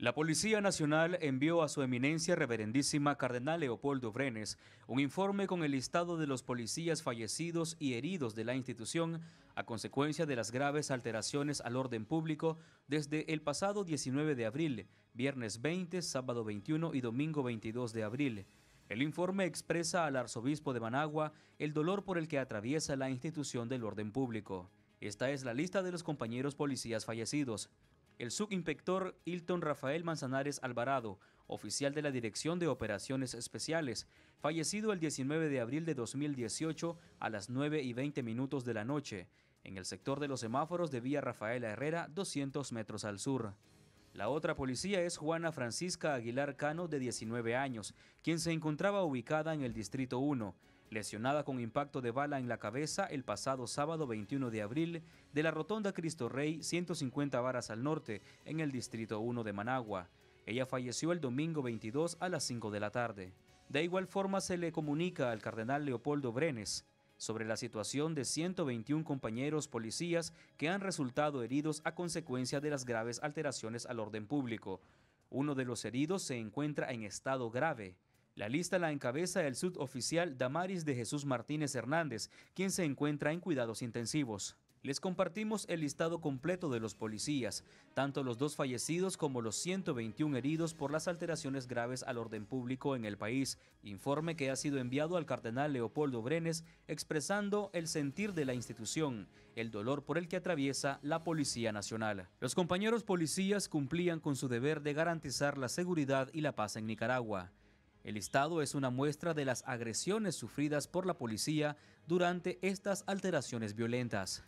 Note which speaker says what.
Speaker 1: La Policía Nacional envió a su eminencia reverendísima Cardenal Leopoldo Brenes un informe con el listado de los policías fallecidos y heridos de la institución a consecuencia de las graves alteraciones al orden público desde el pasado 19 de abril, viernes 20, sábado 21 y domingo 22 de abril. El informe expresa al arzobispo de Managua el dolor por el que atraviesa la institución del orden público. Esta es la lista de los compañeros policías fallecidos el subinspector Hilton Rafael Manzanares Alvarado, oficial de la Dirección de Operaciones Especiales, fallecido el 19 de abril de 2018 a las 9 y 20 minutos de la noche, en el sector de los semáforos de Vía Rafaela Herrera, 200 metros al sur. La otra policía es Juana Francisca Aguilar Cano, de 19 años, quien se encontraba ubicada en el Distrito 1, lesionada con impacto de bala en la cabeza el pasado sábado 21 de abril de la Rotonda Cristo Rey 150 varas al norte en el Distrito 1 de Managua. Ella falleció el domingo 22 a las 5 de la tarde. De igual forma se le comunica al cardenal Leopoldo Brenes sobre la situación de 121 compañeros policías que han resultado heridos a consecuencia de las graves alteraciones al orden público. Uno de los heridos se encuentra en estado grave. La lista la encabeza el suboficial Damaris de Jesús Martínez Hernández, quien se encuentra en cuidados intensivos. Les compartimos el listado completo de los policías, tanto los dos fallecidos como los 121 heridos por las alteraciones graves al orden público en el país, informe que ha sido enviado al cardenal Leopoldo Brenes expresando el sentir de la institución, el dolor por el que atraviesa la Policía Nacional. Los compañeros policías cumplían con su deber de garantizar la seguridad y la paz en Nicaragua. El estado es una muestra de las agresiones sufridas por la policía durante estas alteraciones violentas.